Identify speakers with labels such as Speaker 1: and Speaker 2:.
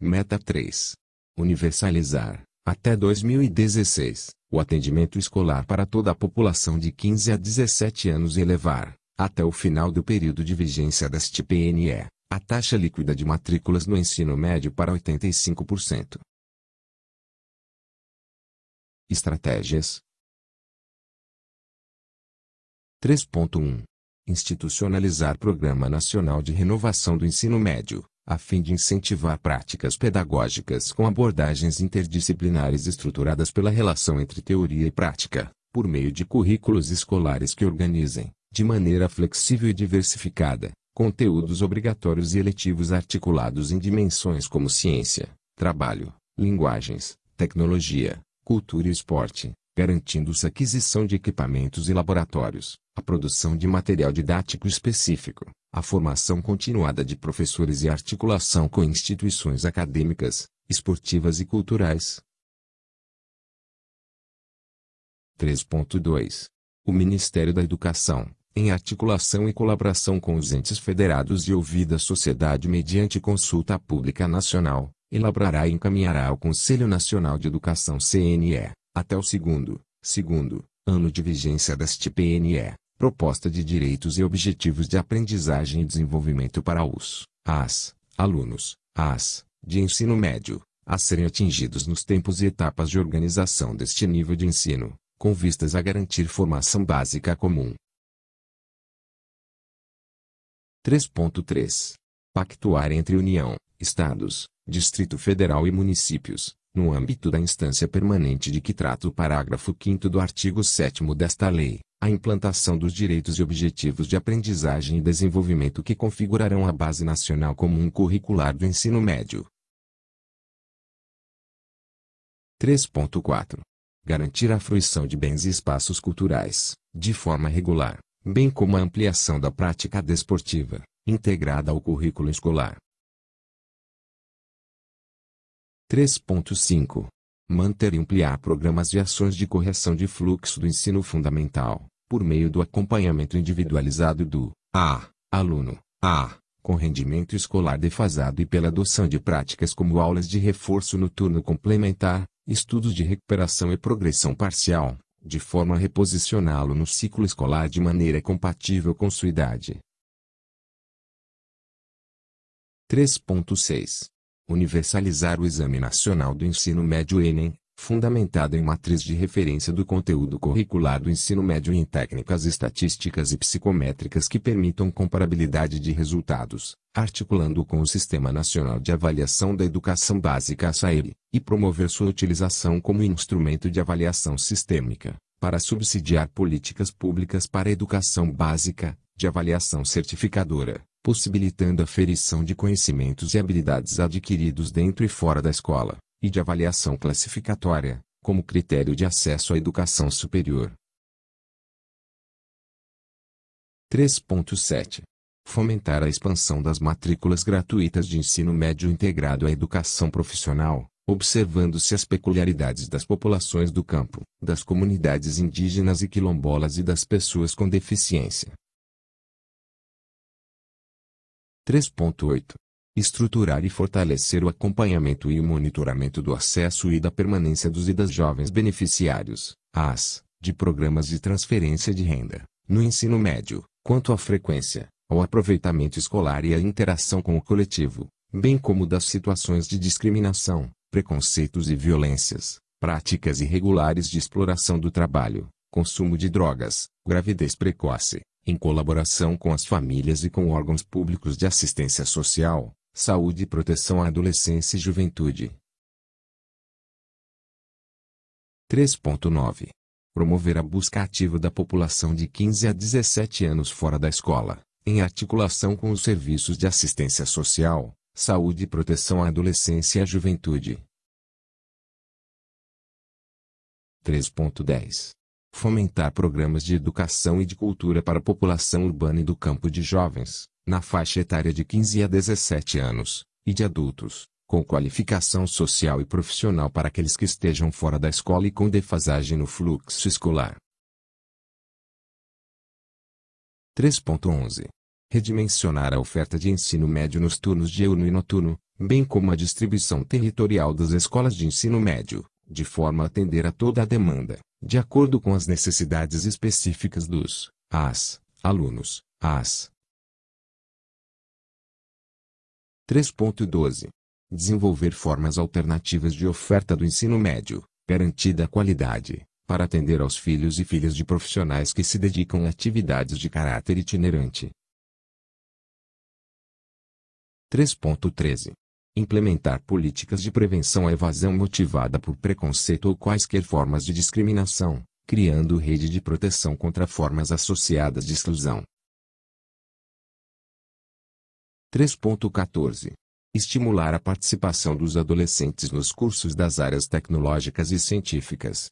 Speaker 1: Meta 3. Universalizar, até 2016, o atendimento escolar para toda a população de 15 a 17 anos e elevar, até o final do período de vigência deste PNE, a taxa líquida de matrículas no ensino médio para 85%. Estratégias 3.1 Institucionalizar Programa Nacional de Renovação do Ensino Médio, a fim de incentivar práticas pedagógicas com abordagens interdisciplinares estruturadas pela relação entre teoria e prática, por meio de currículos escolares que organizem, de maneira flexível e diversificada, conteúdos obrigatórios e eletivos articulados em dimensões como ciência, trabalho, linguagens, tecnologia, cultura e esporte, garantindo-se a aquisição de equipamentos e laboratórios, a produção de material didático específico, a formação continuada de professores e articulação com instituições acadêmicas, esportivas e culturais. 3.2. O Ministério da Educação, em articulação e colaboração com os entes federados e ouvida a sociedade mediante consulta pública nacional, elaborará e encaminhará ao Conselho Nacional de Educação CNE, até o segundo, segundo ano de vigência deste PNE, proposta de direitos e objetivos de aprendizagem e desenvolvimento para os as alunos as de ensino médio a serem atingidos nos tempos e etapas de organização deste nível de ensino, com vistas a garantir formação básica comum. 3.3. Pactuar entre União, Estados, Distrito Federal e municípios, no âmbito da instância permanente de que trata o parágrafo 5 do artigo 7 desta lei a implantação dos direitos e objetivos de aprendizagem e desenvolvimento que configurarão a Base Nacional Comum Curricular do Ensino Médio. 3.4. Garantir a fruição de bens e espaços culturais, de forma regular, bem como a ampliação da prática desportiva, integrada ao currículo escolar. 3.5 manter e ampliar programas de ações de correção de fluxo do ensino fundamental, por meio do acompanhamento individualizado do a, aluno a, com rendimento escolar defasado e pela adoção de práticas como aulas de reforço noturno complementar, estudos de recuperação e progressão parcial, de forma a reposicioná-lo no ciclo escolar de maneira compatível com sua idade. 3.6 Universalizar o Exame Nacional do Ensino Médio Enem, fundamentado em matriz de referência do conteúdo curricular do ensino médio e em técnicas estatísticas e psicométricas que permitam comparabilidade de resultados, articulando o com o Sistema Nacional de Avaliação da Educação Básica SAEB, e promover sua utilização como instrumento de avaliação sistêmica, para subsidiar políticas públicas para a educação básica, de avaliação certificadora, possibilitando a ferição de conhecimentos e habilidades adquiridos dentro e fora da escola, e de avaliação classificatória, como critério de acesso à educação superior. 3.7 Fomentar a expansão das matrículas gratuitas de ensino médio integrado à educação profissional, observando-se as peculiaridades das populações do campo, das comunidades indígenas e quilombolas e das pessoas com deficiência, 3.8. Estruturar e fortalecer o acompanhamento e o monitoramento do acesso e da permanência dos e das jovens beneficiários, AS, de programas de transferência de renda, no ensino médio, quanto à frequência, ao aproveitamento escolar e à interação com o coletivo, bem como das situações de discriminação, preconceitos e violências, práticas irregulares de exploração do trabalho, consumo de drogas, gravidez precoce, em colaboração com as famílias e com órgãos públicos de assistência social, saúde e proteção à adolescência e juventude. 3.9 promover a busca ativa da população de 15 a 17 anos fora da escola, em articulação com os serviços de assistência social, saúde e proteção à adolescência e à juventude. 3.10 fomentar programas de educação e de cultura para a população urbana e do campo de jovens, na faixa etária de 15 a 17 anos, e de adultos, com qualificação social e profissional para aqueles que estejam fora da escola e com defasagem no fluxo escolar. 3.11 Redimensionar a oferta de ensino médio nos turnos diurno e noturno, bem como a distribuição territorial das escolas de ensino médio, de forma a atender a toda a demanda de acordo com as necessidades específicas dos as alunos. As 3.12 Desenvolver formas alternativas de oferta do ensino médio, garantida a qualidade, para atender aos filhos e filhas de profissionais que se dedicam a atividades de caráter itinerante. 3.13 implementar políticas de prevenção à evasão motivada por preconceito ou quaisquer formas de discriminação, criando rede de proteção contra formas associadas de exclusão. 3.14 Estimular a participação dos adolescentes nos cursos das áreas tecnológicas e científicas,